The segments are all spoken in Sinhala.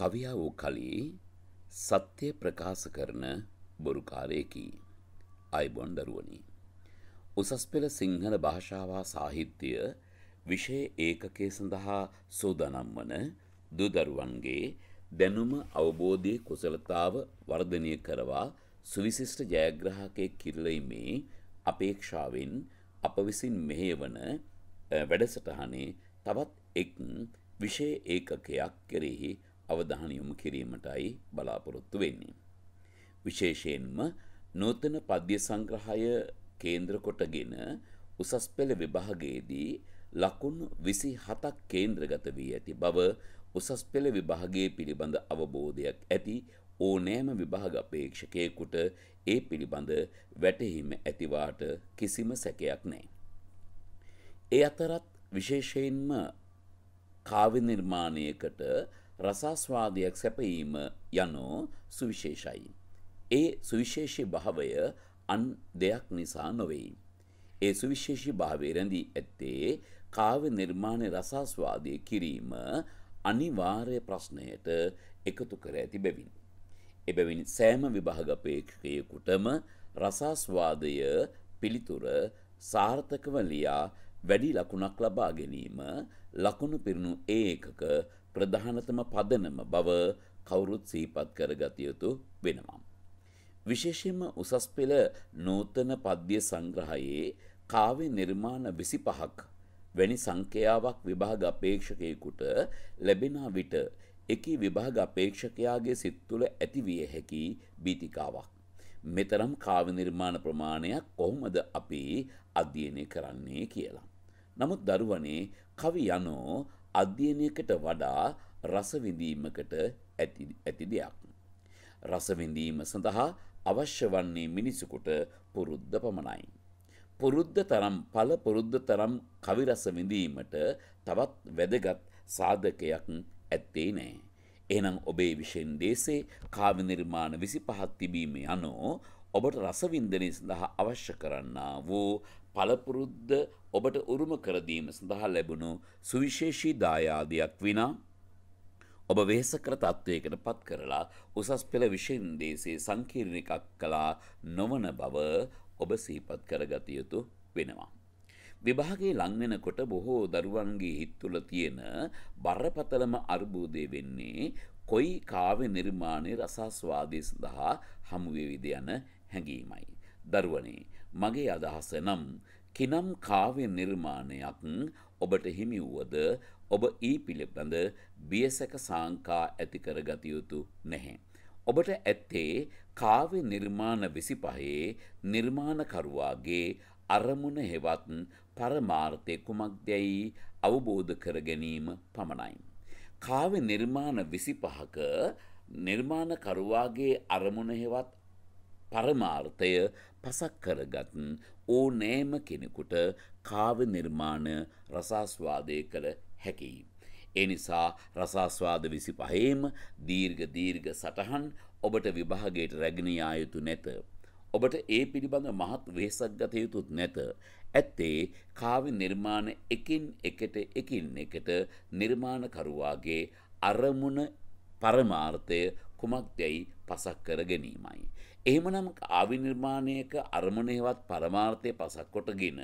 කවියා වූ කලී සත්‍යය ප්‍රකාශ කරන බොරුකාරයකි අයිබොන්ඩරුවනි. උසස් පෙළ සිංහල භාෂාවා සාහිත්‍යය විෂය ඒකකේ සඳහා සෝදනම් වන දුදරුවන්ගේ දැනුම අවබෝධය කුසලතාව වර්ධනය කරවා සුවිසිිෂ්ට ජයග්‍රහකය කිරලීමේ අපේක්ෂාවෙන් අප විසින් මෙහේවන වැඩසටහනේ තවත් එක් විෂය ඒකකයක් කෙරෙහි අවධානය යොමු කිරීමටයි බලාපොරොත්තු වෙන්නේ. විශේෂයෙන්ම නූතන පද්‍ය සංග්‍රහය කේන්ද්‍ර කොටගෙන උසස් පෙළ විභාගයේදී ලකුණු 27ක් කේන්ද්‍රගත වී ඇති බව උසස් පෙළ විභාගයේ පිළිබඳ අවබෝධයක් ඇති ඕනෑම විභාග අපේක්ෂකයෙකුට ඒ පිළිබඳ වැටහීම ඇතිවාට කිසිම සැකයක් නැහැ. ඒ අතරත් විශේෂයෙන්ම කාව්‍ය නිර්මාණයකට රසාස්වාදයක් සැපීම යනෝ සුවිශේෂයි. ඒ සුවිශේෂී භාවය අන් දෙයක් නිසා නොවෙයි. ඒ සුවිශේෂී භාවය රැඳී ඇත්තේ කාව්‍ය නිර්මාණ රසාස්වාදය කිරීම අනිවාර්ය ප්‍රශ්නයට එකතු කර ඇති බැවින්. එබැවින් සෑම විභාගපේක්ෂකයෙකුටම රසාස්වාදය පිළිතුර සාර්ථකව ලියා වැඩි ලකුණක් ලබා ගැනීම ලකුණු පිරුණු ඒකක ප්‍රධානතම පදනම බව කවුරුත් සීපත් කරගත යුතු වෙනවා. විශේෂයෙන්ම උසස් පෙළ නූතන පද්‍ය සංග්‍රහයේ කාව්‍ය නිර්මාණ 25ක් වැනි සංඛ්‍යාවක් විභාග අපේක්ෂකයෙකුට ලැබෙන විට එකී විභාග අපේක්ෂකයාගේ සිත් තුළ ඇතිවිය හැකි බීතිකාවක්. මෙතරම් කාව්‍ය නිර්මාණ ප්‍රමාණයක් කොහොමද අපි අධ්‍යයනය කරන්නේ කියලා. නමුත් දරුවනේ කවි යනෝ අධ්‍යයනයකට වඩා රසවිඳීමකට ඇති දෙයක්. රසවිඳීම සඳහා අවශ්‍ය වන්නේ මිනිසුකුට පුරුද්ධ පමණයි. පුරුද්ධ තරම් පල පුරුද්ධ තරම් කවිරස විඳීමට තවත් වැදගත් සාධකයක් ඇත්තේ නෑ. එනම් ඔබේ විෂයෙන් දේශේ කාව නිර්මාණ විසි පහත් තිබීම යනෝ ඔබට රසවින්දනය සඳහා අවශ්‍ය කරන්නා වූ පළපුරුද්ද ඔබට උරුම කරදීම සඳහා ලැබුණු සුවිශේෂී දායාදයක් විනා ඔබ වෙහෙසකර තත්ත්වයකට පත් කරලා උසස් පෙළ විශේන්දේශයේ සංකීර්ණ එකක් කළා නොවන බව ඔබ සිහිපත් කරගත යුතු වෙනවා. විභාගේ ලංවෙනකොට බොහෝ දරුවන්ගේ හිත් තුළ තියෙන බරපතලම අර්බුදය වෙන්නේ කොයි කාව්‍ය නිර්මාණය රසාස්වාදය සඳහා හමුවෙවිද යන හැඟීමයි. දරුවනේ මගේ අදහස නම් කිනම් කාව්‍ය නිර්මාණයක් ඔබට හිමිවුවද ඔබ ඊ පිළිබඳ බියසක සංකා ඇති කරගත යුතු නැහැ. ඔබට ඇත්තේ කාව්‍ය නිර්මාණ 25 නිර්මාණකරුවාගේ අරමුණ හෙවත් පරමාර්ථය කුමක්දයි අවබෝධ කර ගැනීම පමණයි. කාව්‍ය නිර්මාණ 25ක නිර්මාණකරුවාගේ අරමුණ හෙවත් පරමාර්ථය පසක් කරගත් ඕනෑම කෙනෙකුට කාව්‍ය නිර්මාණ රසාස්වාදය කළ හැකියි. එනිසා රසාස්වාද විසි පහේම දීර්ඝ දීර්ඝ සටහන් ඔබට විභාගයට රැගෙනයා යුතු නැත. ඔබට ඒ පිළිබඳ මහත් වේසක් ගත යුතුත් නැත. ඇත්තේ කාවි නිර්මාණ එකින් එකට එකින් එකට නිර්මාණකරුවාගේ අරමුණ පරමාර්ථය කුමක් දැයි පසක් කර ගැනීමයි. එහෙමනම් ආවිනිර්මාණයක අරමුණේවත් පරමාර්ථය පසක් කොටගෙන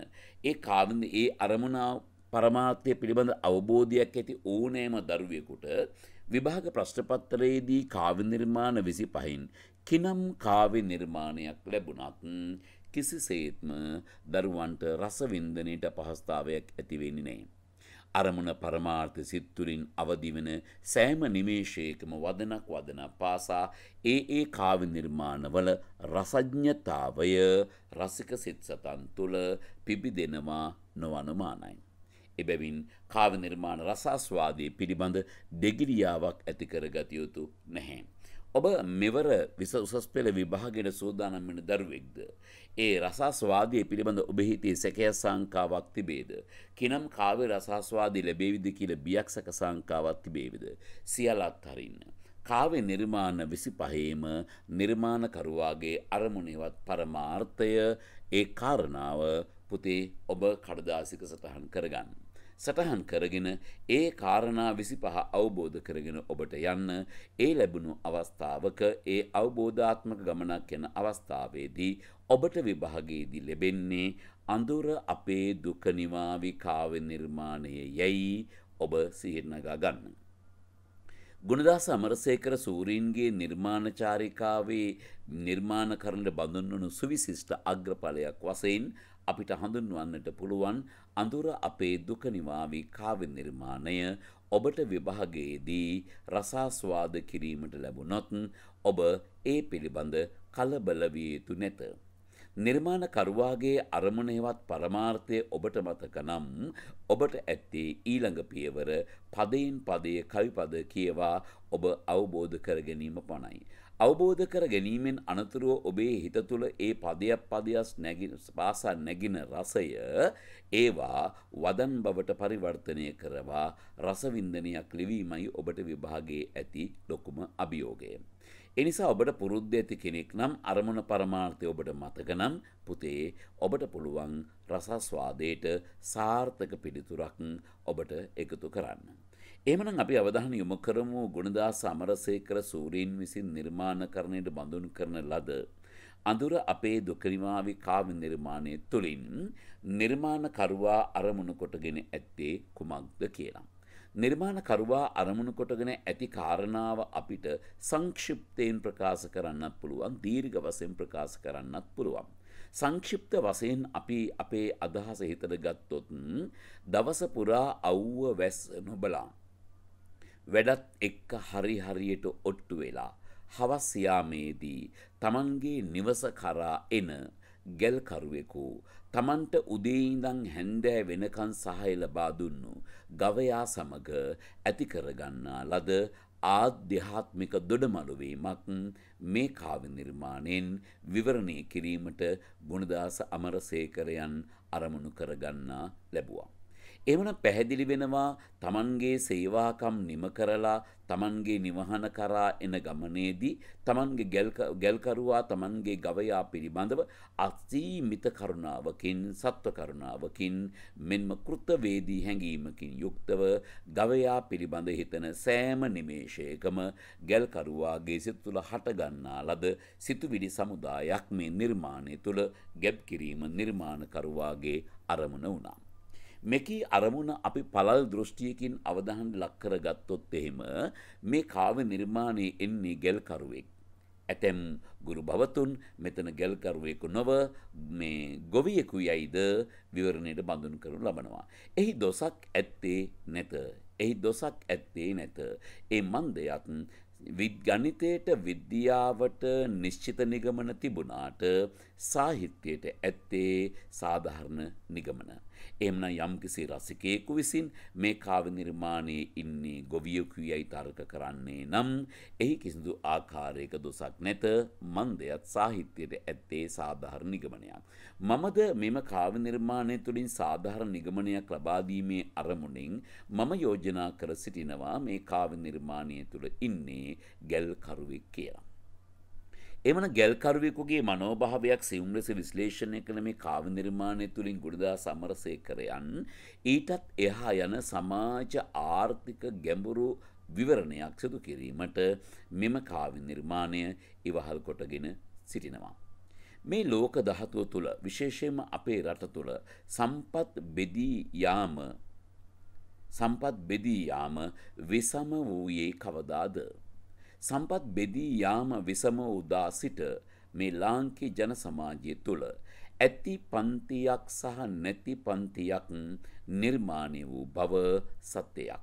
ඒ කාවින්ද ඒ අරමුණාව පරමාර්ථය පිළිබඳ අවබෝධයක් ඇති ඕනෑම දරුවෙකුට විභාග ප්‍රශ්නපත්තරයේදී කාව්‍ය නිර්මාණ 25න් කිනම් කාව්‍ය නිර්මාණයක් ලැබුණත් කිසිසේත්ම දරුවන්ට රසවින්දනයට පහසුතාවයක් ඇති වෙන්නේ නැහැ. අරමුණ පරමාර්ථ සිත්තුලින් අවදිවන සෑම නිමේෂයකම වදනක් වදන පාසා ඒ ඒ කාව නිර්මාණවල රසඥතාවය රසික සිත්සතන් තුළ පිබි දෙනවා නොවනුමානයි. එබැවින් කාව නිර්මාණ රසස්වාදී පිළිබඳ දෙගිරියාවක් ඇතිකර ගතයුතු නැහැ. ඔබ මෙවර විස උසස් පෙළ විභාගයට සූදානම් වන දරුවෙක්ද. ඒ රසාස්වාදය පිළිබඳ ඔබහිතේ සැකය සංකාවක් තිබේද. කිනම් කාවේ රසාස්වාදී ලැබේවිද කියල බියක් සැක සංකාවක් තිබේවිද. සියලත් හරින්න. කාවේ නිර්මාණ විසි පහේම නිර්මාණකරුවාගේ අරමුණේවත් පරමාර්ථය ඒ කාරණාව පුතේ ඔබ කඩදාසික සටහන් කරගන්න. සටහන් කරගෙන ඒ කාරණා විසි පහ අවබෝධ කරගෙන ඔබට යන්න ඒ ලැබුණු අවස්ථාවක ඒ අවබෝධාත්මක ගමනක් යන අවස්ථාවේදී ඔබට විභාගයේදී ලැබෙන්නේ අඳුර අපේ දුකනිවාවි කාව්‍ය නිර්මාණය යැයි ඔබ සිහිනගා ගන්න. ගුණදාස අමරසේකර සූරීන්ගේ නිර්මාණචාරිකාවේ නිර්මාණ කරනට බඳුන්වනු සුවිශිෂ්ට අග්‍රඵලයක් වසයෙන් අපිට හඳුන්වන්නට පුළුවන් අඳුර අපේ දුක නිවාවි කාව්‍ය නිර්මාණය ඔබට විභාගයේදී රසාස්වාද කිරීමට ලැබුණොත් ඔබ ඒ පිළිබඳ කලබල විය යුතු නැත. නිර්මාණකරුවාගේ අරමුණේවත් පරමාර්ථය ඔබට මතක නම් ඔබට ඇත්තේ ඊළඟ පියවර පදයෙන් පදය කවිපද කියවා ඔබ අවබෝධ කර ගැනීම පණයි. අවබෝධ කර ගැනීමෙන් අනතුරුව ඔබේ හිත තුළ ඒ පදයක් පදයස් පාසා නැගින රසය ඒවා වදන් බවට පරිවර්තනය කරවා රසවින්දනයක් ලිවීමයි ඔබට විභාගයේ ඇති ලොකුම අභියෝගය. එනිසා ඔබට පුරුද්ධ ඇති කෙනෙක් නම් අරමුණ පරමාර්ථය ඔබට මතකනම් පුතේ ඔබට පුළුවන් රසස්වාදයට සාර්ථක පිළිතුරක් ඔබට එකතු කරන්න. එමනම් අපි අවධාන යොමු කරමු ගුණදා සමරසේකර සූරීන් විසින් නිර්මාණකරණයට බඳුන් කරන ලද. අඳුර අපේ දුකනිමාවි කාව නිර්මාණය තුළින් නිර්මාණකරුවා අරමුණු කොටගෙන ඇත්තේ කුමක්ද කියලා. නිර්මාණකරුවා අරමුණු කොටගෙන ඇති කාරණාව අපිට සංක්ෂිප්තයෙන් ප්‍රකාශ කරන්නත් පුළුවන් දීර්ඝ වශයෙන් ප්‍රකාශ කරන්නත් පුළුවන්. සංක්ෂිප්ත වසයෙන් අපි අපේ අදහස හිතට ගත්තොත් දවස පුරා අව්ව වැස් නොබලා වැඩත් එක්ක හරි හරියට ඔට්ටු වෙලා හවස් යාමේදී Tamanගේ නිවස කරා එන ගැල්කරුවෙකු Tamanට උදේ ඉඳන් හැන්දෑ වෙනකන් සහාය ලබා දුන්නු ගවයා සමග ඇති කරගන්නා ලද ආධ්‍යාත්මික දොඩමළු වීමක් මේ කාව්‍ය නිර්මාණයෙන් විවරණය කිරීමට ගුණදාස අමරසේකරයන් අරමුණු කරගන්නා ලැබුවා. එවන පැහැදිලි වෙනවා තමන්ගේ සේවාකම් නිම කරලා තමන්ගේ නිවහන කරා එන ගමනේදී තමන්ගේ ගැල්කරුවා තමන්ගේ ගවයා පිළිබඳව අසීමිත කරුණාවකින් සත්ව කරුණාවකින් මෙන්ම කෘතවේදී හැඟීමකින් යුක්තව ගවයා පිළිබඳ හිතන සෑම නිමේෂයකම ගැල්කරුවාගේ සිත තුළ හටගන්නා ලද සිතුවිලි සමුදායක් මේ නිර්මාණය තුළ ගැබ් කිරීම නිර්මාණකරුවාගේ අරමුණ වුණා. මෙකී අරමුණ අපි පළල් දෘෂ්ටියකින් අවධහන් ලක්කර ගත්තොත් එහෙම මේ කාව නිර්මාණය එන්නේ ගැල්කරුවෙක්. ඇතැම් ගුරු භවතුන් මෙතන ගැල්කරුවෙකු නොව මේ ගොවියෙකු යයිද විවරණයට බඳුන් කරනු ලබනවා. එහි දොසක් ඇත්තේ නැත. එහි දොසක් ඇත්තේ නැත. ඒ මන්දයත් විද්ගණිතයට විද්‍යාවට නිශ්චිත නිගමන තිබුණාට සාහිත්‍යයට ඇත්තේ සාධාරණ නිගමන. එමන යම්කිසි රසිකයෙකු විසින් මේ කාව නිර්මාණයේ ඉන්නේ ගොවියකු යැයි තර්ක කරන්නේ නම් එහි කිසිදු ආකාරයක දොසක් නැත මන්දයත් සාහිත්‍යයට ඇත්තේ සාධාර නිගමනයක්. මමද මෙම කාව නිර්මාණය තුළින් සාධාර නිගමනයක් ලබාදීමේ අරමුණින් මම යෝජනා කර සිටිනවා මේ කාව නිර්මාණය තුළ ඉන්නේ ගැල්කරුවෙක් කියලා. එමන ගැල්කරුවෙකුගේ මනෝභාවයක් සිවුම් ලෙස විශ්ලේෂණය කළ මේ කාව නිර්මාණය තුළින් ගුඩදා සමරසේකරයන් ඊටත් එහා යන සමාජ ආර්ථික ගැඹුරු විවරණයක් සිදු කිරීමට මෙම කාව නිර්මාණය ඉවහල් කොටගෙන සිටිනවා. මේ ලෝක දහතුව තුළ විශේෂයෙන්ම අපේ රට තුළ සම්පත් බෙදී යාම සම්පත් බෙදී යාම විසම වූයේ කවදාද. සම්පත් බෙදී යාම විසම උදා සිට මේ ලාංකේ ජන සමාජය තුළ ඇති පන්තියක් සහ නැති පන්තියක් නිර්මාණය වූ බව සත්‍යයක්.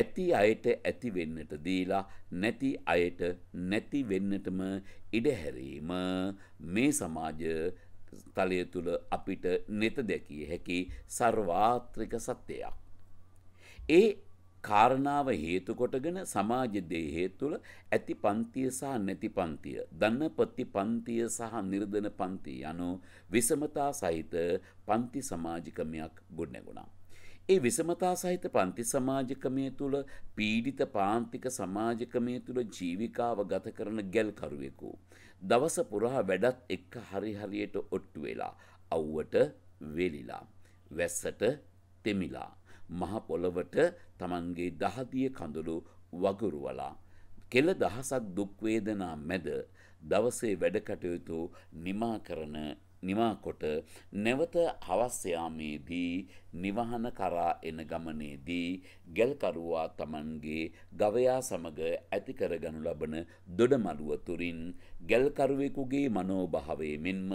ඇති අයට ඇතිවෙන්නට දීලා නැති අයට නැතිවෙන්නටම ඉඩහැරීම මේ සමාජ තලය තුළ අපිට නෙත දැකිය හැකි සර්වාත්‍රික සත්‍යයක්. ඒ කාරණාව හේතු කොටගෙන සමාජ දෙහේ තුළ ඇති පන්තිය සහ නැති පන්තිය, ධනපති පන්තිය සහ නිර්ධන පන්තිය යනු විෂමතා සහිත පන්ති සමාජිකමයක් ගොඩනැගුණා. ඒ විෂමතා සහිත පන්ති සමාජිකමය තුළ පීඩිත පාන්තික සමාජිකමය තුළ ජීවිකාව ගත කරන ගැල්කරුවෙකු. දවස පුරහා වැඩත් එක්ක හරිහරියට ඔට්ටු වෙලා, අව්වට වෙලිලා, වැස්සට තෙමිලා. මහපොළොවට තමන්ගේ දහදිය කඳුළු වගුරුවලා. කෙල දහසක් දුක්වේදනා මැද දවසේ වැඩකටයුතු නිමා කරන නිවාකොට නැවත හවස්යාමේදී නිවහන කරා එන ගමනේදී ගැල්කරුවා තමන්ගේ ගවයා සමග ඇති කරගනු ලබන දොඩමරුව තුරින් ගැල්කරුවෙකුගේ මනෝභාවයේ මෙන්ම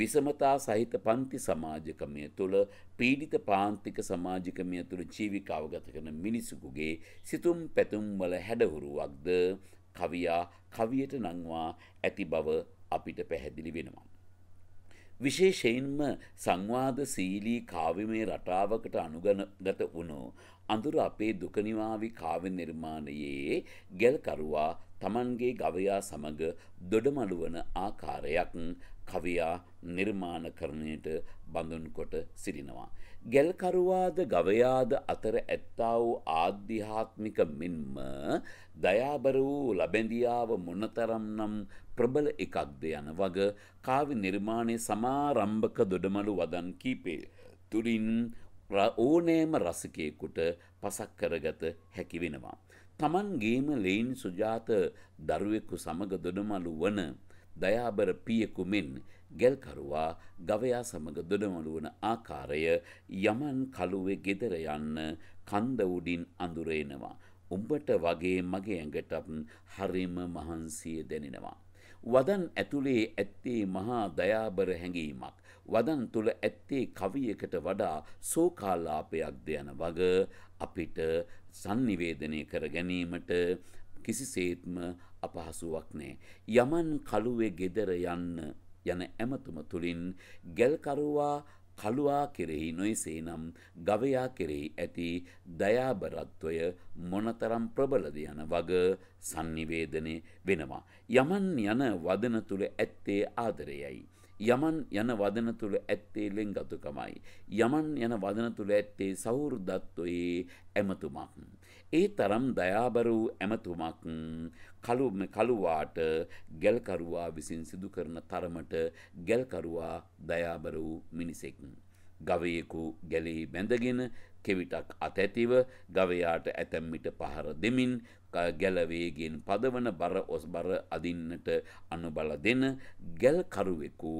විසමතා සහිත පන්ති සමාජකමය තුළ පීඩිත පාන්තික සමාජිකමය තුළ ජීවිකාව ගත කරන මිනිසුකුගේ සිතුම් පැතුම් වල හැඩහුරුවක්ද කවියා කවියට නංවා ඇති බව අපිට පැහැදිලි වෙනවා. විශේෂයෙන්ම සංවාද සීලී කාව්‍යමය රටාවකට අනුගනගත වුණු අඳුර අපේ දුකනිවාවි කාව්‍ය නිර්මාණයේ ගැල්කරුවා තමන්ගේ ගවයා සමග දොඩමළුවන ආකාරයක් කවියා නිර්මාණකරණයට බඳුන්කොට සිරිනවා. ගැල්කරුවාද ගවයාද අතර ඇත්තා වූ ආධ්‍යාත්මික මෙන්ම දයාබර වූ ලබැඳියාව මොනතරම් නම් ප්‍රබල එකක්ද යන වග කාව්‍ය නිර්මාණය සමාරම්භක දොඩමළු වදන් කීපේ තුරින් ඕනෑම රසිකයෙකුට පසක් කරගත හැකි වෙනවා. තමන්ගේම ලෙයින් සුජාත දරුවෙකු සමග දොඩමළු වන දයාබර පියෙකු මෙන් ගැල්කරුවා ගවයා සමඟ දොඩමළු වන ආකාරය යමන් කළුවේ ගෙදර යන්න කන්ද උඩින් අඳුරේනවා. උඹට වගේ මගේ ඇඟටත් හරිම මහන්සිය දැනෙනවා. වදන් ඇතුළේ ඇත්තේ මහා දයාබර හැඟීමක්. වදන් තුළ ඇත්තේ කවියකට වඩා සෝකාල්ලාපයක් දෙයන වග අපිට සංනිවේදනය කර ගැනීමට කිසිසේත්ම අපහසුවක් නෑ. යමන් කළුවේ ගෙදර යන්න යන ඇමතුම තුළින් ගැල්කරුවා කළුවා කෙරෙහි නොයසේනම් ගවයා කෙරෙහි ඇති දයාබරත්වය මොනතරම් ප්‍රබලද යන වග sannivedane වෙනවා යමන් යන වදන තුල ඇත්තේ ආදරයයි යමන් යන වදන තුළ ඇත්තේ ලෙන්ගතුකමයි. යමන් යන වදන තුළ ඇත්තේ සෞෘදත්වයේ ඇමතුමක්. ඒ තරම් දයාබර වූ ඇමතුමක් කළු කළුවාට ගැල්කරුවා විසින් සිදු කරන තරමට ගැල්කරුවා දයාබර වූ මිනිසෙක්. ගවයෙකු ගැලෙහි බැඳගෙන කෙවිටක් අතැතිව ගවයාට ඇතැම්මිට පහර දෙමින් ගැලවේගෙන් පදවන බර ඔස් බර අදින්නට අනුබල දෙන ගැල්කරුවෙකු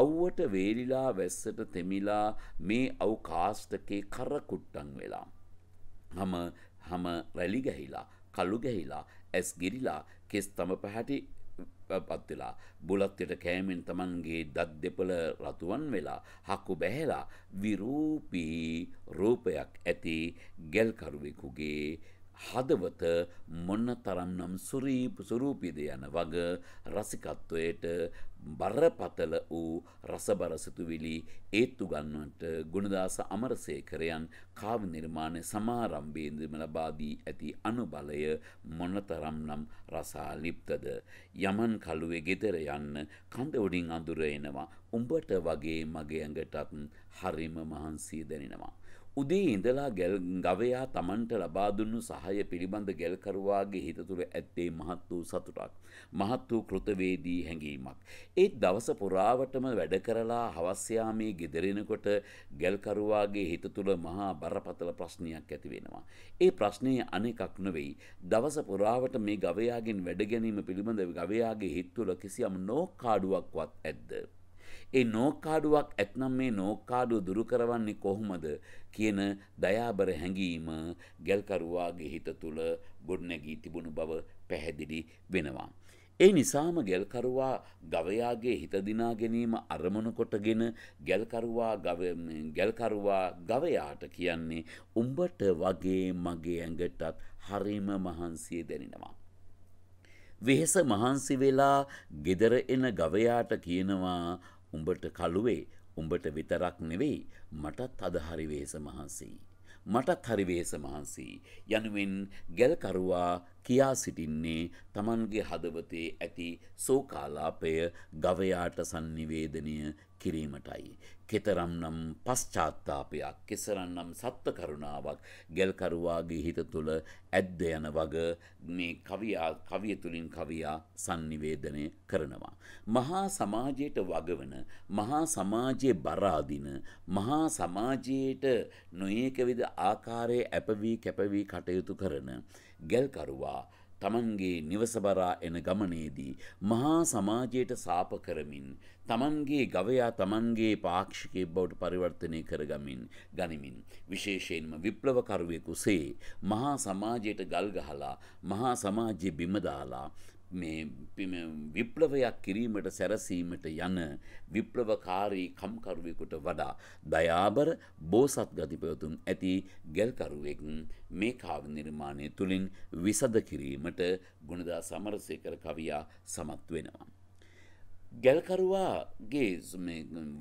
අව්වට වේලිලා වැස්සට තෙමිලා මේ අවකාස්ටකේ කරකුට්ටන් වෙලා. හම හම රැලිගැහිලා කල්ලු ගැහිලා ඇස් ගිරිලා කෙස් තම පැහැටි පත් වෙලා බුලත්යට කෑමෙන් Tamanගේ දත් දෙපළ රතුවන් වෙලා හකු බැහැලා විරූපී රූපයක් ඇති ගැල්කරුවෙකුගේ හදවත මොන්නතරම්නම් සුරීප සුරූපීද යන වග රසිකත්වයට බරපතල වූ රසබර සිතුවිලි ඒත්තු ගන්නට ගුණදාස අමරසේකරයන් කාව නිර්මාණ සමාරම්භයේදීම ලබා දී ඇති අනුබලය මොනතරම්නම් රසාලිප්තද යමන් කළුවේ ගෙදර යන්න කඳ උඩින් අඳුර එනවා උඹට වගේ මගේ ඇඟටත් හරිම මහන්සි දැනෙනවා උදේ ඉඳලා ගැල් ගවයා තමන්ට ලබාදුන්නු සහය පිළිබඳ ගැල්කරුවාගේ හිත තුළ ඇත්තේ මහත් වූ සතුටක්. මහත් වූ කෘතවේදී හැඟීමක්. ඒත් දවස පුරාවටම වැඩ කරලා හවස්යාමේ ගෙදරෙනකොට ගැල්කරුවාගේ හිත තුළ මහා බරපතල ප්‍රශ්නයක් ඇති වෙනවා. ඒ ප්‍රශ්නය අනෙකක් නොවෙයි. දවස පුරාවට මේ ගවයාගෙන් වැඩ ගැනීම පිළිබඳ ගවයාගේ හිත් තුළ කිසියම් නෝකාඩුවක්වත් ඇද්ද. ඒ නෝකාඩුවක් ඇත්නම් මේ නෝකාඩුව දුරු කරවන්නේ කොහොමද කියන දයාබර හැඟීම ගැල්කරුවාගේ හිත තුළ ගොඩනැගී තිබුණු බව පැහැදිලි වෙනවා. ඒ නිසාම ගැල්කරුවා ගවයාගේ හිතදිනා ගැනීම අරමුණු කොටගෙන ගැල්කරුවා ගැල්කරුවා ගවයාට කියන්නේ උඹට වගේ මගේ ඇඟටත් හරිම මහන්සිය දැනෙනවා. වෙහෙස මහන්සි වෙලා ගෙදර එන ගවයාට කියනවා උඹට කළුවේ උඹට විතරක් නෙවෙයි මටත් අදහරි වේස මහන්සි. මටත් හරි වේස මහන්සි. යනුවෙන් ගැල්කරුවා කියා සිටින්නේ තමන්ගේ හදවතේ ඇති සෝකාලාපය ගවයාට sannivedanaya කිරීමටයි. කෙතරම්නම් පශ්චාත්තාපයක් කෙසරන්නම් සත්ත්ව කරුණාවක් ගැල්කරුවාගේ හිත තුළ ඇද්ද යන වග මේ කවියා කවිය තුලින් කවියා sannivedanය කරනවා මහා සමාජයට වගවන මහා සමාජයේ බර අදින මහා සමාජයට නොයේක විද ආකාරයේ ඇපවි කැපවි කටයුතු කරන ගැල්කරුවා තමන්ගේ නිවසබරා එන ගමනේදී මහා සමාජයට සාප කරමින් තමන්ගේ ගවයා තමන්ගේ පාක්ෂිකයෙක් බවට පරිවර්තනය කරගමින් ගනිමින් විශේෂයෙන්ම විප්ලවකරුවෙකු සේ මහා සමාජයට ගල් ගහලා මහා සමාජයේ බිම දාලා මේ විප්ලවයක් කිරීමට සැරසීමට යන විප්ලවකාරී කම්කරුවෙකුට වඩා දයාබර බෝසත් ගතිපයතුන් ඇති ගැල්කරුවෙක් මේ කාව නිර්මාණය තුළින් විසද කිරීමට ගුණදා සමරසය කර කවියා සමත් වෙනවා. ගැල්කරුවාගේ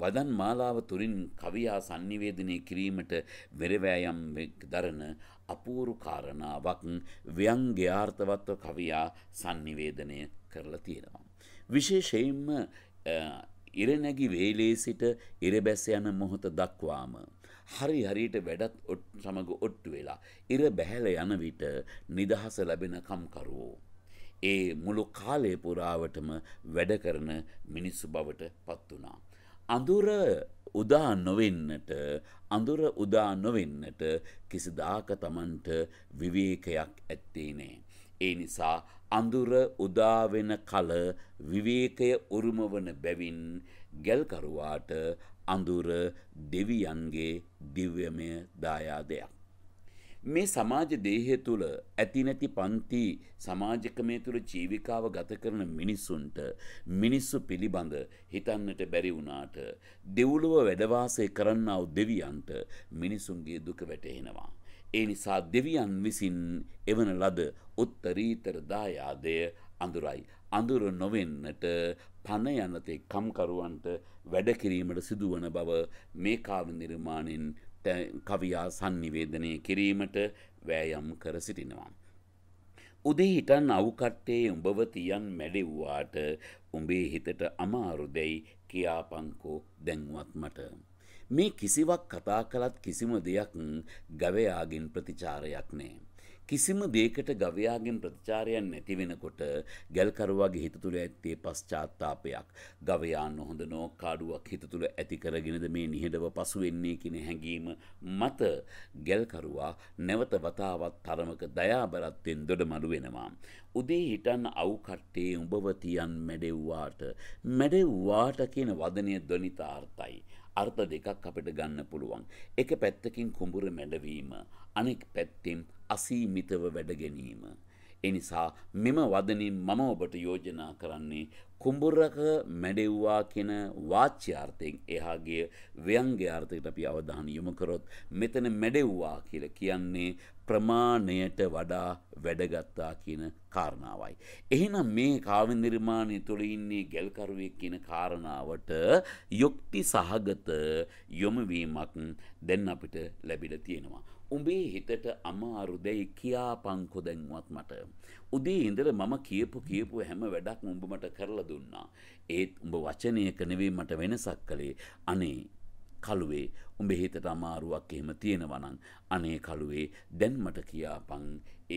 වදන් මාලාව තුරින් කවියා සංනිවේදනය කිරීමට වෙරවෑයම් දරන අපූරු කාරණාවක් ව්‍යංග්‍යාර්ථවත්ව කවියා සංනිවේදනය කරලා තියෙනවා. විශේෂයෙන්ම ඉරනැගි වේලේ සිට ඉරබැස යන මොහොත දක්වාම. හරි හරියට වැඩත් සමඟ ඔට්ටු වෙලා ඉර බැහැල යන විට නිදහස ලැබෙන කම්කරුවෝ. ඒ මුළු කාලය පුරාවටම වැඩ කරන මිනිස්සු බවට පත් වුණා. අඳුර උදා නොවෙන්නට අඳුර උදා නොවෙන්නට කිසිදාක තමන්ට විවේකයක් ඇත්තේ නෑ. ඒ නිසා අඳුර උදාවෙන කල විවේකය උරුමවන බැවින් ගැල්කරුවාට අඳුර දෙවියන්ගේ දිව්‍යමය දායාදයක්. මේ සමාජ දේහය තුළ ඇතිනැති පන්ති සමාජකමය තුළ ජීවිකාව ගත කරන මිනිස්සුන්ට මිනිස්සු පිළිබඳ හිතන්නට බැරි වුණාට දෙව්ලොව වැඩවාසය කරන්නාව දෙවියන්ට මිනිසුන්ගේ දුක වැටහෙනවා. ඒ නිසා දෙවියන් විසින් එවන ලද උත්තරීතර දායාදය අඳුරයි. අඳුර නොවෙන්නට පණ යනතේ කම්කරුවන්ට වැඩකිරීමට සිදුවන බව මේ කාව නිර්මාණයෙන් කවියා සංනිවේදනය කිරීමට වෑයම් කර සිටිනවා. උදේ හිටන් අවුකට්ටේ උඹව තියන් මැඩෙව්වාට උඹේ හිතට අමාරුදැයි කියාපංකෝ දැන්වත් මට. මේ කිසිවක් කතා කළත් කිසිම දෙයක් ගවයාගෙන් ප්‍රතිචාරයක් නෑ. කිසිම දේකට ගවයාගෙන් ප්‍රතිචාරයන් නැති වෙනකොට ගැල්කරුවාගේ හිත තුළ ඇත්තේ පශ්චාත්තාපයක්. ගවයා නොහොඳ නෝකාඩුවක් හිත තුළ ඇති කරගෙනද මේ නිහඬව පසු වෙන්නේ කියන හැඟීම මත ගැල්කරුවා නැවත වතාවත් තරමක දයාබරත්වෙන් දොඩමළු වෙනවා. උදේ හිටන් අවු කට්ටේ උඹව තියන් මැඩෙව්වාට මැඩෙව්වාට කියන වදනය ධ්වනිතාර්ථයි. අර්ථ දෙකක් අපිට ගන්න පුළුවන්. එක පැත්තකින් කුඹුර මැඩවීම අනෙක් පැත්තෙන් අසීමිතව වැඩ ගැනීම. එනිසා මෙම වදනින් මම ඔබට යෝජනා කරන්නේ කුඹුරක මැඩෙව්වා කියන වාච්‍යාර්ථයෙන් එහාගේ ව්‍යංග්‍යාර්ථයට අපි අවධානය යොමු කරොත් මෙතන මැඩෙව්වා කියලා කියන්නේ ප්‍රමාණයට වඩා වැඩගත්තා කියන කාරණාවයි. එහෙනම් මේ කාව්‍ය නිර්මාණය තුළ ඉන්නේ ගැල්කරුවෙක් කියන කාරණාවට යුක්ති සහගත යොමුවීමක් දැන් අපිට ලැබිලා තියෙනවා. උඹේ හිතට අමාරු දෙයි කියාපංකො දැන්වත් මට. උදේ ඉඳලා මම කියපු කියපු හැම වැඩක්ම උඹ මට කරලා දුන්නා. ඒත් උඹ වචනයක නෙවෙයි මට වෙනසක් කළේ. අනේ කළුවේ උඹේ හිතට අමාරුවක් එහෙම තියෙනවා නම් අනේ කළුවේ දැන් මට කියාපං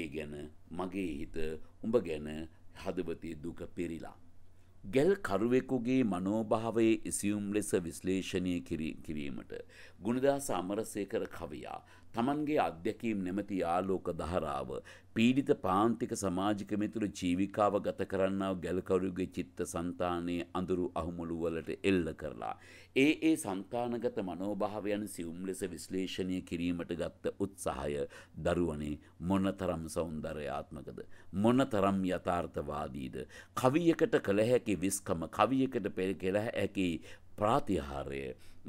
ඒ ගැන මගේ හිත උඹ ගැන හදවතේ දුක පිරීලා ගැල් කරුවෙකුගේ මනෝභාවයේ ඉසියුම් ලෙස විශ්ලේෂණය කිරීමට ගුණදාස අමරසේකර කවියා තමන්ගේ අධ්‍යකීම් නැමති ආලෝක දහරාව පීඩිත පාන්තික සමාජිකම තුළ ජීවිකාව ගත කරන්නාව ගැලකවරුගේ චිත්ත සන්තානයේ අඳුරු අහුමුළුවලට එල්ල කරලා. ඒ ඒ සන්තානගත මනෝභාවයන් සියුම් ලෙස විශ්ලේෂණය කිරීමට ගත්ත උත්සාහය දරුවනේ මොන තරම් සෞන්දරයාත්මකද. මොන තරම් යථාර්ථවාදීද. කවියකට කළ හැකි විස්කම කවියකට පෙළ කෙළ හැකි ප්‍රාතිහාරය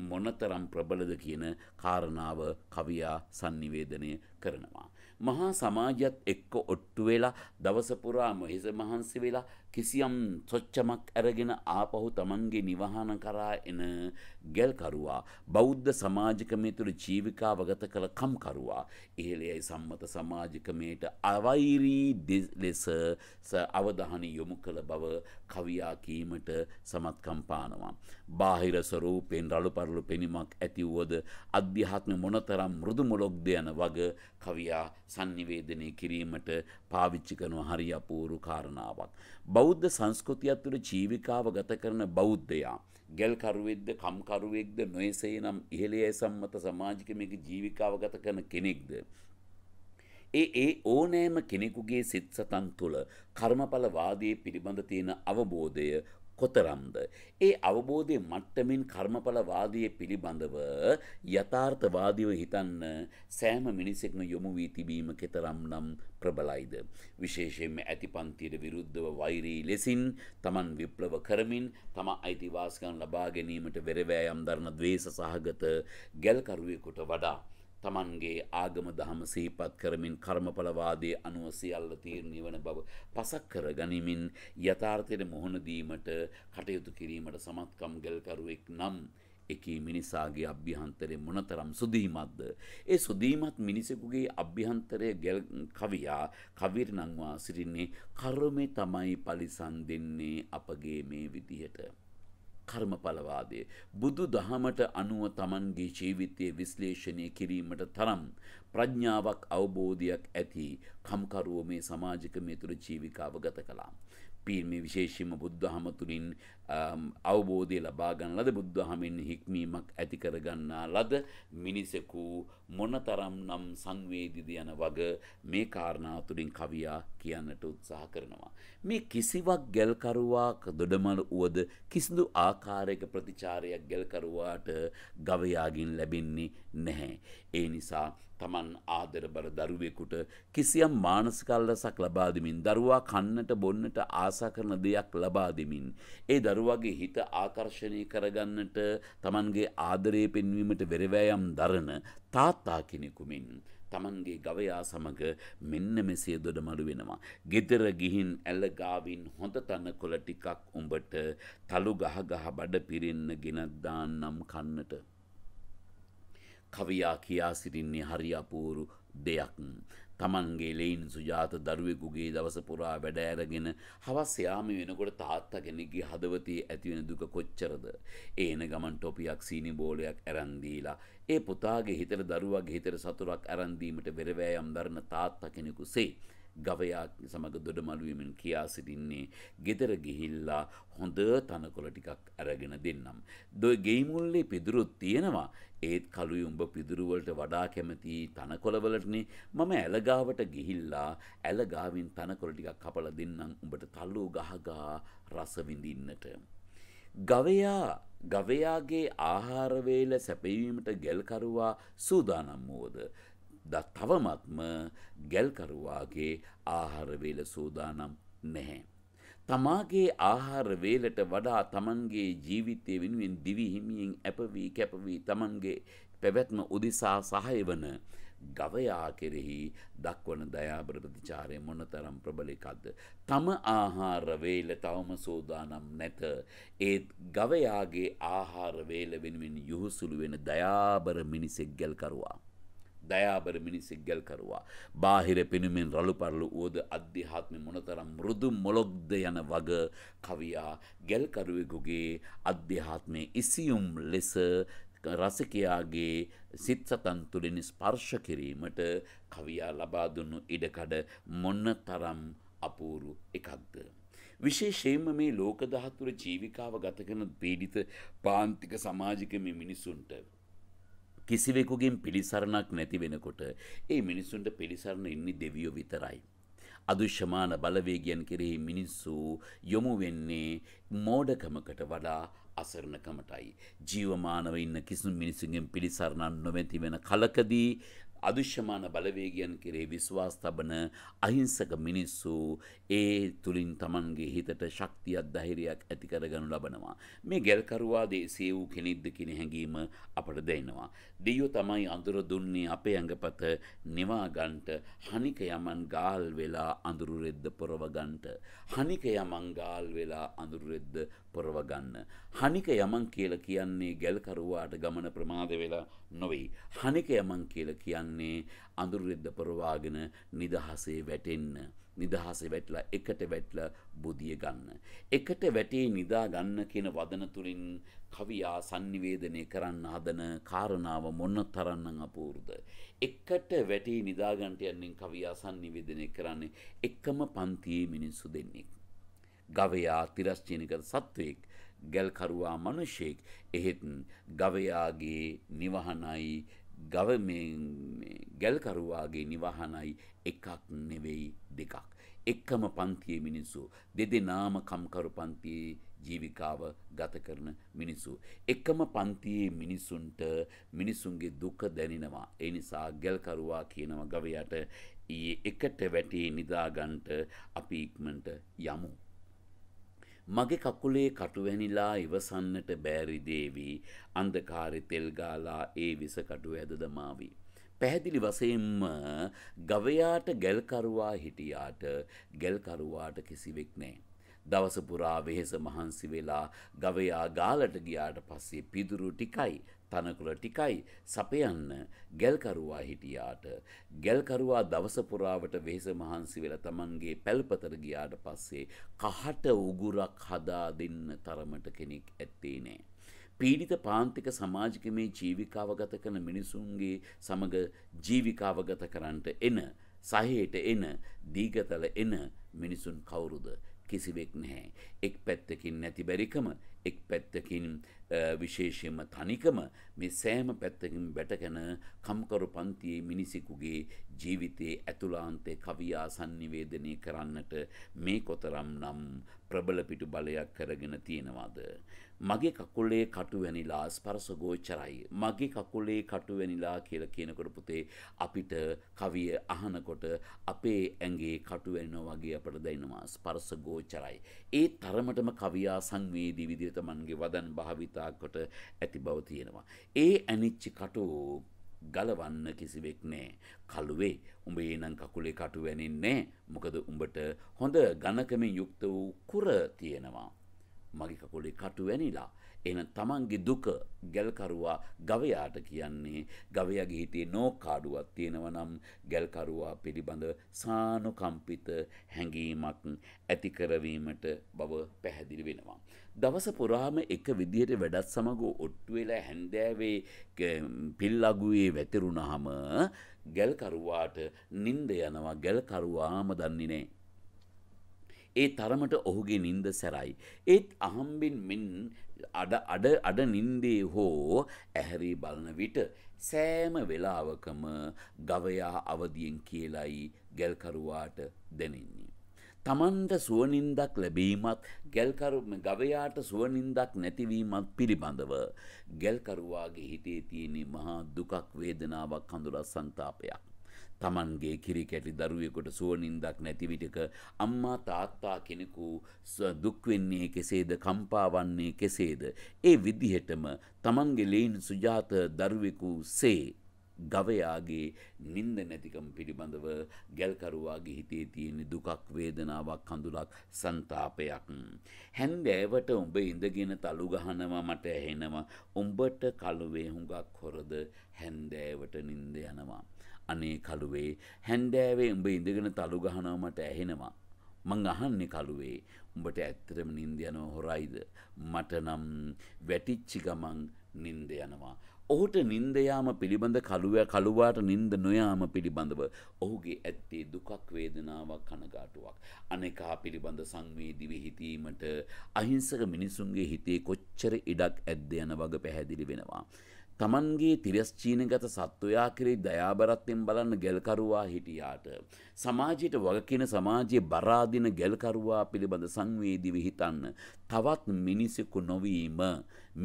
මොනතරම් ප්‍රබලද කියන කාරණාව කවියා sannivedanaya කරනවා. මහා සමාජයත් එක්ක ඔට්ටු වෙලා දවස පුරාම හිස මහන්සි වෙලා කිසියම් සොච්චමක් ඇරගෙන ආපහු තමන්ගේ නිවහන කරා එන ගැල්කරුවා බෞද්ධ සමාජිකමය තුළ ජීවිකාව ගත කළ කම්කරුවා ඉහළයයි සම්මත සමාජිකමයට අවෛරී ලෙස අවධහන යොමු කළ බව කවියා කීමට සමත්කම්පානවා. බාහිර ස්වරූපයෙන් රළු පරලු පෙනීමක් ඇතිවුවද අධ්‍යාත්ම මොනතරම් මෘදු මොලොක්ද යන වග කවියා සංනිවේදනය කිරීමට පාවිච්චි කනු හරි අපූරු කාරණාවක්. බෞද්ධ සංස්කෘතියක් තුළ ජීවිකාව ගත කරන බෞද්ධයා. ගැල්කරුවෙක්ද කම්කරුවෙක්ද නොයසේ නම් ඉහළේ සම්මත සමාජිකමක ජීවිකාව ගත කරන කෙනෙක්ද. ඒ ඒ ඕනෑම කෙනෙකුගේ සිත් සතන් තුළ කර්මඵලවාදයේ පිළිබඳ තියෙන අවබෝධය කොතරම්ද. ඒ අවබෝධය මට්ටමින් කර්මඵලවාදය පිළිබඳව යථාර්ථවාදීව හිතන්න සෑම මිනිසෙක්ම යොමු වී තිබීම කෙතරම් නම් ප්‍රබලයිද. විශේෂයෙන්ම ඇතිපන්තියට විරුද්ධව වෛරී ලෙසින් තමන් විප්ලව කරමින් තම අයිතිවාස්කන් ලබා ගැනීමට වෙරවෑයම් දරන දවේශ සහගත ගැල්කරුවෙකුට වඩා. තමන්ගේ ආගම දහම සීපත් කරමින් කර්මඵලවාදය අනුව සියල්ල තීරණය වන බව පසක් කර ගනිමින් යථාර්ථයට මුහුණදීමට කටයුතු කිරීමට සමත්කම් ගල්කරුවෙක් නම් එකී මිනිසාගේ අභ්‍යහන්තරය මොනතරම් සුදීමත්ද. ඒ සුදීමත් මිනිසෙකුගේ අභ්‍යහන්තරය ගැල් කවියා කවිර නංවා සිරින්නේ කර්මය තමයි පලිසන් දෙන්නේ අපගේ මේ විදිහට. කර්මඵලවාදය. බුදු දහමට අනුව තමන්ගේ ජීවිතය විශ්ලේෂණය කිරීමට තරම් ප්‍රඥාවක් අවබෝධයක් ඇති කම්කරුව මේ සමාජික මේ තුළ ජීවිකාව ගත කලා. පිල්මි විශේෂීම බුද්ධහම තුළින් අවබෝධය ලබාගන්න ලද බුද්ධහමෙන් හික්මීමක් ඇති කරගන්නා ලද මිනිසකු මොනතරම් නම් සංවේදිද යන වග මේ කාරණාව තුළින් කවියා කියන්නට උත්සාහ කරනවා. මේ කිසිවක් ගැල්කරුවාක් දොඩමල වුවද කිසිදු ආකාරයක ප්‍රතිචාරයක් ගැල්කරුවාට ගවයාගින් ලැබෙන්නේ නැහැ. ඒ නිසා තමන් ආදර බර දරුවෙකුට කිසියම් මානසිකල්ලසක් ලබාදමින් දරුවා කන්නට බොන්නට ආසා කරන දෙයක් ලබාදමින්. ඒ දරුවගේ හිත ආකර්ශණය කරගන්නට තමන්ගේ ආදරය පෙන්වීමට වෙරවෑයම් දරන තාත්තා කෙනෙකුමින්. තමන්ගේ ගවයා සමඟ මෙන්න මෙසේ දොඩ මළු වෙනවා. ගෙදර ගිහින් ඇල්ලගාවින් හොඳ තන්න කොල ටිකක් උඹට තලු ගහගහ බඩ පිරෙන්න ගෙනත්දාන්නම් කන්නට. කවියා කියා සිටින්නේ හරි අපූරු දෙයක්. තමන්ගේ ලෙයින් සුජාත දරුවෙකුගේ දවස පුරා වැඩ ඇරගෙන හවස් යාම වෙනකොට තාත්තා කෙනෙක්ගේ හදවතේ ඇතිවෙන දුක කොච්චරද. ඒන ගමන් ටොපියක් සීනි බෝලයක් අරන් දීලා ඒ පුතාගේ හිතට දරුවාගේ හිතට සතුරක් අරන් දීමට වෙරවැයම් දරන තාත්තා කෙනෙකුසේ ගවයා සමග දොඩමළුවමින් කියා සිටින්නේ ගෙදර ගිහිල්ලා හොඳ තනකොළ ටිකක් අරගෙන දෙන්නම්. දොයි ගෙයිමුල්ලේ පිදුරුත් තියෙනවා ඒත් කළුයි උඹ පිදුරුවලට වඩා කැමති තනකොළවලටනේ මම ඇලගාවට ගිහිල්ලා ඇලගාවින් තනකොළ ටිකක් කපලා දෙන්නම් උඹට තල්ලෝ ගහගා රස විඳින්නට. ගවයා ගවයාගේ ආහාර වේල සැපයීමට ගැල්කරුවා සූදානම් වූද ද තවමත්ම ගැල්කරුවාගේ ආහාර වේල සූදානම් නැහැ. තමාගේ ආහාර වේලට වඩා තමන්ගේ ජීවිතය වෙනුවෙන් දිවිහිමියෙන් ඇපවී කැපවී තමන්ගේ පැවැත්ම උදෙසා සහය වන ගවයා කෙරෙහි දක්වන දයාබර ප්‍රතිචාරය මොනතරම් ප්‍රබලකක්ද තම ආහාර වේල තවම සෝදානම් නැත ඒත් ගවයාගේ ආහාර වේල වෙනුවෙන් යොහුසුළු වෙන දයාබර මිනිසෙක් ගල් කරුවා දයාබර මිනිස්සෙක් ගැල් කරවා. බාහිර පිනුමෙන් රළුපරලු වුවද අධ්‍යාත්මි මොනතරම් මෘදු මොලොක්ද යන වග කවියා ගැල්කරුවෙකුගේ අධ්‍යාත්මය ඉසියුම් ලෙස රසකයාගේ සිත් සතන් තුළින් ස්පර්ශ කිරීමට කවියා ලබා දුන්නු ඉඩකඩ මොන්න තරම් අපූරු එකක්ද. විශේෂයෙන්ම මේ ලෝකදහතුර ජීවිකාව ගතකන පීඩිත පාන්තික සමාජික මේ මිනිසුන්ට කිසිවෙකුගෙන් පිළිසරණක් නැති වෙනකොට ඒ මිනිස්සුන්ට පිළිසරණ ඉන්නේ දෙවියෝ විතරයි. අදුශ්‍යමාන බලවේගයන් කෙරෙහි මිනිස්සු යොමු වෙන්නේ මෝඩකමකට වඩා අසරණකමටයි. ජීවමානව ඉන්න කිසිම මිනිසුන්ගෙන් පිළිසරණක් නොමැති වෙන කලකදී අදුශ්‍යමාන බලවේගයන් කෙරේ විශ්වාස් තබන අහිංසක මිනිස්සු ඒ තුළින් තමන්ගේ හිතට ශක්තියක් ධෛරයක් ඇති කරගනු ලබනවා. මේ ගැල්කරුවා දේසේ වූ කෙනෙක්ද කෙන හැඟීම අපට දෙන්නවා. දෙයෝ තමයි අඳුර දුන්නේ අපේ ඇඟපත නිවාගන්ට හනික යමන් ගාල් වෙලා අඳුරුරෙද්ද පොරවගන්ට. හනික යමන් ගාල් වෙලා අඳුරුරෙද්ද පොරවගන්න. හනික යමන් කියල කියන්නේ ගැල්කරුවාට ගමන ප්‍රමාද වෙලා නොවෙයි. හනික යමන් කියල කියන්නේ අඳුරෙද්ද පොරවාගෙන නිදහසේ වැටෙන්න. නිදහසේ වැටලා එකට වැටල බුදිය ගන්න. එකට වැටේ නිදා ගන්න කියන වදන තුළින් කවියා sannivedanaya කරන්න හදන කාරණාව මොන තරම්නම් අපූර්ද. එකට වැටේ නිදා ගන්නට යන්නේ කවියා sannivedanaya කරන්නේ එකම පන්තියේ මිනිස්සු දෙන්නෙක්. ගවයා තිරස්චීනික සත්වයෙක් ගැල්කරුවා මනුෂයෙක් එහෙත් ගවයාගේ නිවහනයි ගව ගැල්කරුවාගේ නිවහනයි එකක් නෙවෙයි දෙකක්. එක්කම පන්තියේ මිනිස්සු දෙදෙනාම කම්කරු පන්තියේ ජීවිකාව ගත කරන මිනිස්සු. එක්කම පන්තියේ මිනිසුන්ට මිනිසුන්ගේ දුක දැනෙනවා. ඒ නිසා ගැල්කරුවා කියනවා ගවයට ඊ එකට වැටේ නිදාගන්ට අපි ඉක්මනට යමු. මගේ කකුලේ කටුවැනිලා ඉවසන්නට බෑරි දේවී අන්දකාරෙ තෙල් ගාලා ඒ විස කඩුව ඇද දමාවී. පැහැදිලි වශයෙන්ම ගවයාට ගැල්කරුවා හිටියාට ගැල්කරුවාට කිසිවෙක් නෑ. දවස පුරා වෙහෙස මහන්සි වෙලා ගවයා ගාලට ගියාට පස්සේ පිදුරු ටිකයි තනකුල ටිකයි සපයන්න ගැල්කරුවා හිටියාට ගැල්කරුවා දවස පුරාවට වෙහෙස මහන්සි වෙලා Tamanගේ පැල්පතට ගියාට පස්සේ කහට උගුරක් හදා දෙන්න තරමට කෙනෙක් ඇත්තේ නෑ. පීඩිත පාන්තික සමාජිකමේ ජීවිකාව ගත කරන මිනිසුන්ගේ සමග ජීවිකාව ගත කරන්නට එන සහයට එන දීගතල එන මිනිසුන් කවුරුද කිසිවෙක් නැහැ. එක් පැත්තකින් නැතිබැරිකම එක් පැත්තකින් විශේෂයම තනිකම මේ සෑම පැත්තකින් බැටගෙන කම්කරු පන්තියේ මිනිසිකුගේ ජීවිතයේ ඇතුලාන්තේ කවියා sannivedanaya කරන්නට මේ කොතරම් නම් ප්‍රබල පිටු බලයක් කරගෙන තියෙනවාද මගේ කකුලේ කටුවැනිලා ස්පර්ශ ගෝචරයි. මගේ කකුලේ කටුවැනිලා කියලා කියනකොට පුතේ අපිට කවිය අහනකොට අපේ ඇඟේ කටුවැනිනවා වගේ අපට දැනෙනවා ස්පර්ශ ගෝචරයි. ඒ තරමටම කවියා සංවේදී විදිහට මන්ගේ වදන් භාවිතා කොට ඇති බව තියෙනවා. ඒ ඇනිච්ච කටුව ගලවන්න කිසිවෙක් නෑ. කළුවේ උඹේ නම් කකුලේ කටු වැනින්නේ මොකද උඹට හොඳ ඝනකමින් යුක්ත වූ කුර තියෙනවා. මගේ කකුලේ කටු වැනිලා එන තමන්ගේ දුක ගැල්කරුවා ගවයාට කියන්නේ ගවයාගේ හිතේ නෝකාඩුවක් තියෙනවා නම් ගැල්කරුවා පිළිබඳ සානුකම්පිත හැඟීමක් ඇති කරවීමට බව පැහැදිලි වෙනවා. දවස පුරාම එක විදිහට වැඩත් සමග ඔට්ටු වෙලා හැන්දෑවේ පිල්ලගුවේ වැතිරුණාම ගැල්කරුවාට නිින්ද යනවා ගැල්කරුවාම දන්නේ නැහැ. ඒ තරමට ඔහුගේ නින්ද සැරයි. ඒත් අහම්බෙන් මෙන් අඩ අඩ අඩ නින්දේ හෝ ඇහැරී බලන විට සෑම වෙලාවකම ගවයා අවදියෙන් කියලයි ගැල්කරුවාට දැනෙන්නේ. තමන්ට සුවනින්දක් ලැබීමත් ගැල්කරුම ගවයාට සුවනින්දක් නැතිවීමත් පිළිබඳව ගැල්කරුවාගේ හිතේ තියෙනෙ මහා දුකක් වේදනාවක් හඳුරස් සන්තාපයක්. තමන්ගේ කිරිකැටි දරුවෙකුට සුවනින්දක් නැතිවිටක අම්මා තාත්තා කෙනෙකු දුක්වෙන්නේ කෙසේද කම්පාවන්නේ කෙසේද. ඒ විදිහටම තමන්ගේ ලෙයින් සුජාත දරුවෙකු සේ. ගවයාගේ නින්ද නැතිකම් පිළිබඳව ගැල්කරුවාගේ හිතේ තියෙන දුකක් වේදනාවක් හඳුලක් සන්තාපයක්. හැන්දෑවට උඹ ඉඳගෙන තලු ගහනවා මට ඇහෙනවා. උඹට කළුවේ හුඟක් හොරද හැන්දෑවට නින්ද යනවා. අනේ කළුවේ හැන්ඩෑවේ උඹ ඉඳගෙන තලු ගහනවා මට ඇහෙනවා. මං අහන්නේ කළුවේ උඹට ඇත්තටම නින්ද යනව හොරයිද මට නම් වැටිච්චි ගමන් නින්ද යනවා ඔහුට නින්ද යාම පිළිබඳ කළුවා කළුවාට නින්ද නොයාම පිළිබඳව ඔහුගේ ඇත්තේ දුකක් වේදනාවක් කනගාටුවක් අනේකා පිළිබඳ සංවේදීව හිතීමට අහිංසක මිනිසුන්ගේ හිතේ කොච්චර ඉඩක් ඇද්ද යන වග පැහැදිලි වෙනවා තමන්ගේ තිරස්චීනගත සත්වයා කෙරෙහි දයාබරත්තෙන් බලන්න ගැල්කරුවා හිටියාට. සමාජයට වගකින සමාජයේ බරාදින ගැල්කරුවා පිළිබඳ සංවේදී විහිතන්න. තවත් මිනිසෙකු නොවීම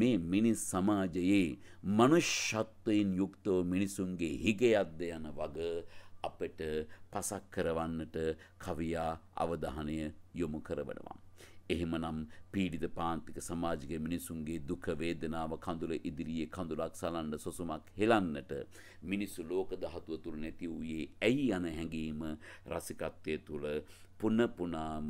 මේ මිනිස් සමාජයේ මනුෂ්‍යත්වයෙන් යුක්තව මිනිසුන්ගේ හිගයක්ද යන වග අපට පසක් කරවන්නට කවියා අවධානය යොමු කරවනවා. එහෙමනම් පීඩිත පාන්තික සමාජගේ මිනිසුන්ගේ දුක වේදනාව කඳුල ඉදිරියේ කඳුලක් සලන්න සොසුමක් හෙලන්නට මිනිස්සු ලෝක ධාතුව තුල නැති වූයේ ඇයි යන හැඟීම රසිකත්වයේ තුල පුන පුනාම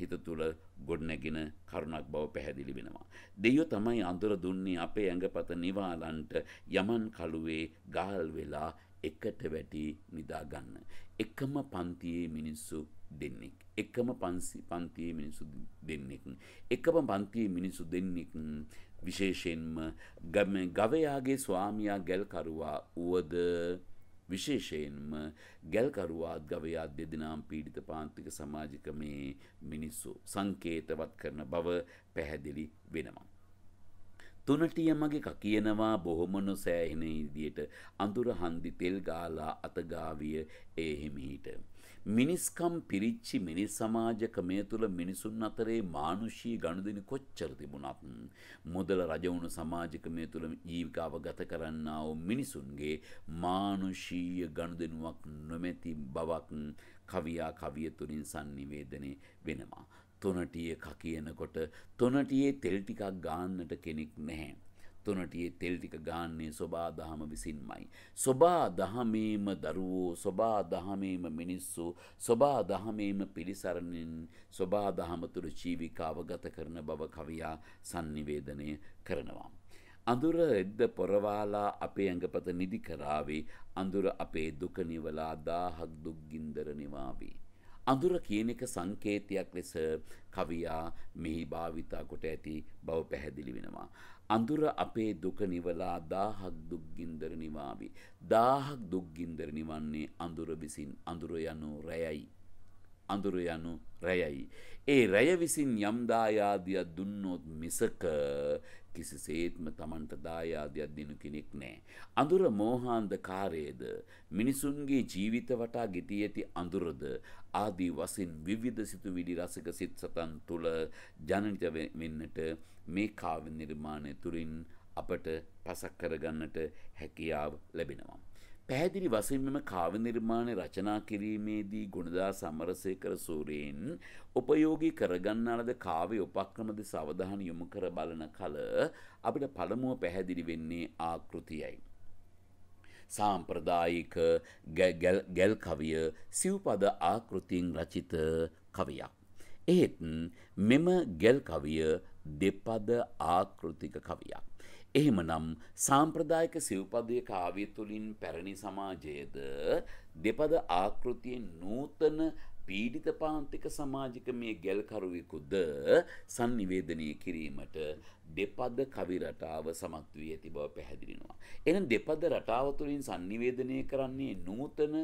හිත තුළ ගොඩනැගෙන කරුණක් බව පැහැදිලි වෙනවා. දෙයෝ තමයි අඳුර දුන්නේ අපේ ඇඟපත නිවාලන්ට යමන් කළුවේ ගාල් වෙලා එකට වැටි නිදාගන්න. එකම පන්තියේ මිනිස්සු දෙන්නෙක් එකම පන්සි පන්තියේ මිනිසු දෙන්නෙක් එකම පන්තියේ මිනිසු දෙන්නෙක් විශේෂයෙන්ම ගම ගවයාගේ ස්වාමියා ගැල්කරුවා වුවද විශේෂයෙන්ම ගැල්කරුවාත් ගවයා දෙදෙනම් පීඩිත පාන්තික සමාජික මේ මිනිස්සු සංකේතවත් කරන බව පැහැදිලි වෙනවා. තුනටිය මගේ කකියනවා බොහොමනො සෑහෙන ඉදියට අඳුර හන්දි තෙල් ගාලා අතගාවිය ඒහෙමිහිට. මිනිස්කම් පිරිච්චි මිනිස් සමාජකමය තුළ මිනිසුන් අතරේ මානුෂී ගණුදින කොච්චර තිබුණත් මුදල රජවුණු සමාජකමය තුළ ජීවිකාව ගත කරන්නා වූ මිනිසුන්ගේ මානුෂීය ගණුදෙනුවක් නොමැති බවක් කවියා කවිය තුළින් sannivedane වෙනවා. තොනටිය කකියනකොට තොනටියේ තෙල් ටිකක් ගාන්නට කෙනෙක් නැහැ. පත්වනටයේ තෙල් ටික ගාන්නේ සොබා දහම විසින්මයි. සොබා දහමේම දරුවෝ සොබා දහමේම මිනිස්සු සොබා දහමේම පිළිසරණින් සොබා දහමතුළ ජීවිකාව ගත කරන බව කවියා සංනිවේදනය කරනවා. අඳුර එද්ද පොරවාලා අපේ ඇඟපත නිදි කරාවේ අඳුර අපේ දුක නිවලා දාහක් දුක් ගින්දර නිවාවේ. අඳුර කියන එක සංකේතයක් ලෙස කවියා මෙහි භාවිතා කොට ඇති බව පැහැදිලි වෙනවා. අඳුර අපේ දුක නිවලා දාහක් දුක්ගින්දර නිවාවි. දාහක් දුක්ගින්දර නිවන්නේ අඳුර විසින් අඳුර යනු රැයයි. අඳුර යනු රැයයි. ඒ රැය විසින් යම් දායාදයක් දුන්නොත් මිසක කිසිසේත්ම තමන්ට දායාදයක් දෙනු කෙනෙක් නෑ. අඳුර මෝහාන්දකාරයේද මිනිසුන්ගේ ජීවිත වටා ගෙටී ඇති අඳුරද ආදී වශයෙන් විවිධ සිතුවිලි රසක සිත් සතන් තුළ ජනිත වෙන්නට මේ කාව්‍ය නිර්මාණය තුලින් අපට පසක් කරගන්නට හැකියාව ලැබෙනවා. පැහැදිලි වසෙන්මම කාව නිර්මාණ රචනා කිරීමේදී ගුණදා සමරසයකර සූරයෙන් උපයෝගී කරගන්නාලද කාවේ උපක්‍රම දෙස අවධාන යොමු කර බලන කල අපිට පළමුව පැහැදිලි වෙන්නේ ආකෘතියයි. සාම්ප්‍රදායික ගැල් කවිය සිව්පද ආකෘතින් රචිත කවියක්. එහෙත් මෙම ගැල් කවිය දෙපද ආකෘතික කවියක්. එහෙමනම් සාම්ප්‍රදායික සිව්පදය කාව්‍ය තුළින් පැරණි සමාජයේද දෙපද ආකෘතියෙන් නූතන පීඩිත පාන්තික සමාජික මේ ගැල්කරුවෙකුද sannivedanaya කිරීමට දෙපද කවි රටාව සමත් වී ඇති බව පැහැදිලිනවා. එහෙනම් දෙපද රටාව තුළින් sannivedanaya කරන්නේ නූතන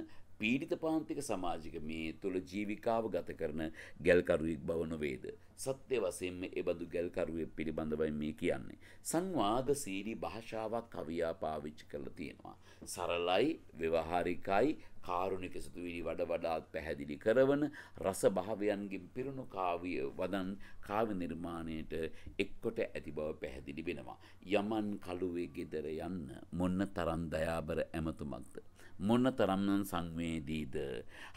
පීඩිත පාන්තික සමාජික මේ තුළ ජීවිකාව ගත කරන ගැල්කරුවෙක් බව නොවේද. සත්‍ය වසයෙන්ම එබඳු ගැල්කරුවෙක් පිළිබඳවයි මේ කියන්නේ. සංවාද සීරී භාෂාවක් කවියා පාවිච්චි කරල තියෙනවා. සරලයි ව්‍යවහාරිකයි කාරුණික සිතුවිලි වඩ වඩාත් පැහැදිලි කරවන රස භාවයන්ගෙන් පිරුණු කාව්‍ය වදන් කාව්‍ය නිර්මාණයට එක්කොට ඇති බව පැහැදිලි වෙනවා. යමන් කළුවේ ගෙදර යන්න මොන්න තරම් දයාබර ඇමතුමක්ද. මොන්න තරම්නම් සංවේදීද.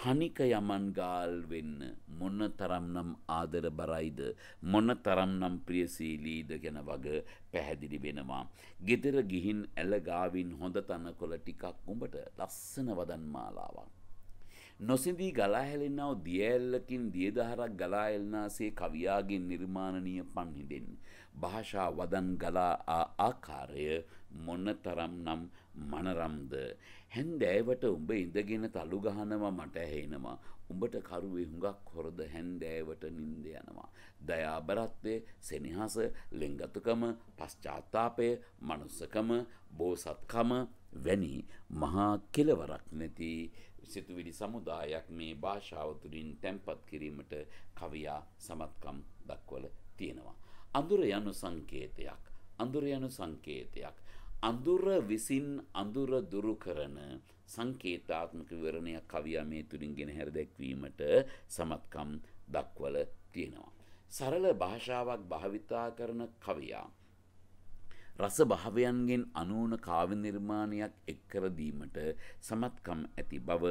හනික යමන් ගාල් වෙන්න මොන්න තරම්නම් ආදර බරයිද මොන්න තරම්නම් ප්‍රියසීලීද ගැන වග පැහැදිලි වෙනවා. ගෙදර ගිහින් ඇලගාවින් හොඳ තනකොළ ටිකක් උඹට ලස්සන වදන් මාලාවක්. නොසිදී ගලාහැලෙනව දියඇල්ලකින් දියදහරක් ගලාඇල්නාසේ කවියාගේ නිර්මාණනය පන්හිදෙන්. භාෂා වදන් ගලා ආකාරය මොන්න තරම් නම් මනරම්ද හැන්දෑවට උඹ ඉඳගෙන තලු ගහනවා මට ඇහෙනවා උඹට කරුවේ හුඟක් හොරද හැන්දෑවට නින්ද යනවා දයාබරත්වය සෙනෙහස ලෙංගතුකම පශ්චාත්තාපය මනුස්සකම බෝසත්කම වැනි මහා කෙලවරක් නැති සිතුවිලි සමුදායක් මේ භාෂාව තුළින් තැන්පත් කිරීමට කවියා සමත්කම් දක්වල තියෙනවා අඳුර යනු සංකේතයක් අඳුර යනු සංකේතයක් අඳුර විසින් අඳුර දුරු කරන සංකේතාත්මක විවරණයක් කවියා මේ තුලින් ගෙනහැර දැක්වීමට සමත්කම් දක්වල තියෙනවා. සරල භාෂාවක් භාවිතා කරන කවියා රස භාවයන්ගෙන් අනුවන කාව්‍ය නිර්මාණයක් එක් කර දීමට සමත්කම් ඇති බව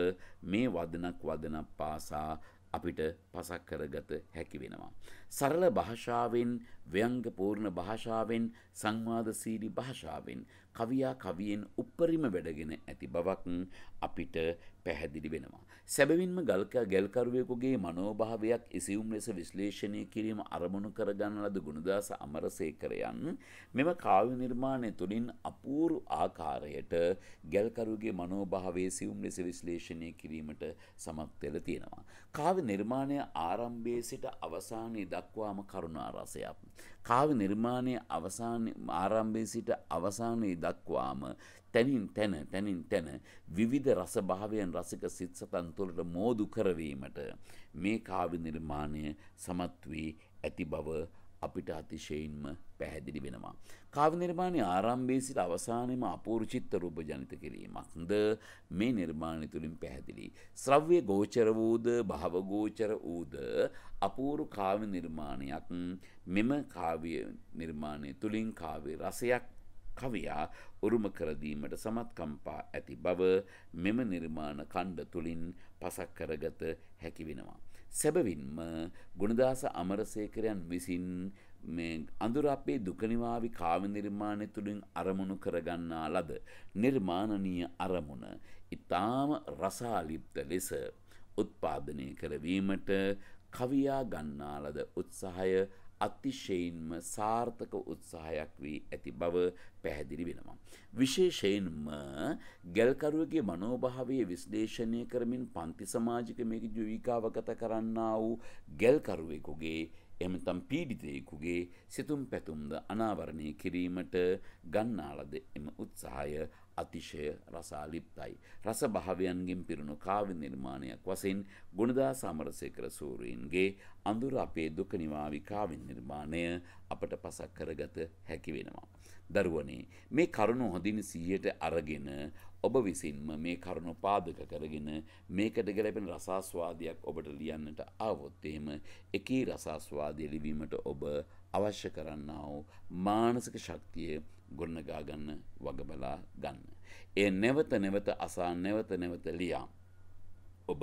මේ වදනක් වදනක් පාසා අපිට පසක් කරගත හැකි වෙනවා. සරල භාෂාවෙන් ව්‍යංගපූර්ණ භාෂාවෙන් සංවාදශීලී භාෂාවෙන් කවියා කවියෙන් උප්පරිම වැඩගෙන ඇති බවක් අපිට පැහැදිලි වෙනවා. සැබවින්ම ගල්කා ගැල්කරුවෙකුගේ මනෝභාවයක් ඉසියුම් ලෙස විශ්ලේෂණය කිරීම අරමුණු කරගන්න ලද ගුණදාස අමරසේකරයන් මෙම කාව්‍ය නිර්මාණය තුළින් අපූරු ආකාරයට ගැල්කරුගේ මනෝභාවයේ සියුම් ලෙස විශ්ලේෂණය කිරීමට සමත් වෙලා තියෙනවා. කාව්‍ය නිර්මාණය ආරම්භයේ සිට අවසානයේ දක්වාම කරුණා රසයක් කාව්‍ය නිර්මාණයේ අවසාන ආරම්භයේ සිට අවසානයේ දක්වාම තනින් තන තනින් තන විවිධ රසභාවයන් රසික සිත් සතන් තුළට මෝදු කරවීමට මේ කාව්‍ය නිර්මාණය සමත් වී ඇති බව අපිට අතිශයින්ම පැහැදිලි වෙනවා. කාව්‍ය නිර්මාණය ආරම්භයේ සිට අවසානයේම අපූර්චිත්ත රූප ජනිත කිරීමක්ද මේ නිර්මාණය තුළින් පැහැදිලි. ශ්‍රව්‍ය ගෝචර වූද භව ගෝචර වූද අපූර්ව කාව්‍ය නිර්මාණයක් මෙම කාව්‍ය නිර්මාණය තුළින් කාව්‍ය රසයක් කවියා උරුම කරදීමට සමත්කම්පා ඇති බව මෙම නිර්මාණ කණ්ඩ තුළින් පසක් කරගත හැකි වෙනවා. සැබවින්ම ගුණදාස අමරසේකරයන් විසින් අඳුර අපේ දුකනිවාවි කාව නිර්මාණය තුළින් අරමුණු කරගන්නා ලද නිර්මාණනීය අරමුණ ඉතාම රසාලිප්ත ලෙස උත්පාදනය කරවීමට කවියා ගන්නා ලද උත්සාහය අතිශයින්ම සාර්ථක උත්සාහයක් වී ඇති බව පැහැදිලි වෙනවා. විශේෂයෙන්ම ගැල්කරුවගේ මනෝභාවය විශ්ලේෂණය කරමින් පන්ති සමාජික මේක ජීවිකාව ගත කරන්නා වූ ගැල්කරුවෙකුගේ එමතම් පීඩිතයෙකුගේ සිතුම් පැතුම්ද අනාවරණය කිරීමට ගන්නාලද එම උත්සාහය අතිශය රසාලිප්තයි. රස භාවයන්ගෙන් පිරුණු කාව්‍ය නිර්මාණයක් වශයෙන් ගුණදා සමරසේකර සූරීන්ගේ අඳුර අපේ දුක නිවාවි කාව්‍ය නිර්මාණය අපට පසක් කරගත හැකි වෙනවා. දරුවනේ මේ කරුණ හොඳින් 100ට අරගෙන ඔබ විසින්ම මේ කරුණ පාදක කරගෙන මේකට ගැලපෙන රසාස්වාදයක් ඔබට ලියන්නට ආවොත් එහෙම එකී රසාස්වාදය ලිවීමට ඔබ අවශ්‍ය කරන්නා වූ මානසික ශක්තිය ගොඩනගා ගන්න වගබලා ගන්න. ඒ නැවත නැවත අසා නැවත නැවත ලියා. ඔබ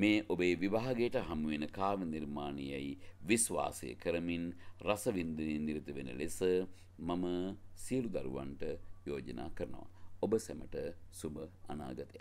මේ ඔබේ විවාහයට හමුවෙන කාව නිර්මාණයයි විශ්වාසය කරමින් රසවින්දනයෙන් නිරත වෙන ලෙස මම සියලු දරුවන්ට යෝජනා කරනවා. ඔබ සැමට සුබ අනාගතයක්.